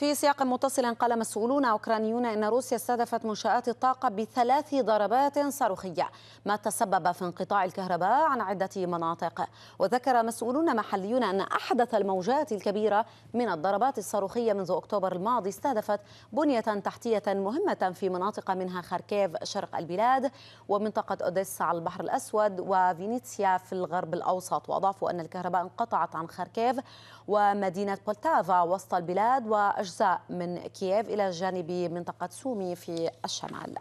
في سياق متصل قال مسؤولون أوكرانيون أن روسيا استهدفت منشآت الطاقة بثلاث ضربات صاروخية ما تسبب في انقطاع الكهرباء عن عدة مناطق وذكر مسؤولون محليون أن أحدث الموجات الكبيرة من الضربات الصاروخية منذ أكتوبر الماضي استهدفت بنية تحتية مهمة في مناطق منها خاركيف شرق البلاد ومنطقة أوديسا على البحر الأسود وفينيتسيا في الغرب الأوسط وأضافوا أن الكهرباء انقطعت عن خاركيف ومدينة بولتافا وسط البلاد وأجل أجزاء من كييف إلى جانب منطقة سومي في الشمال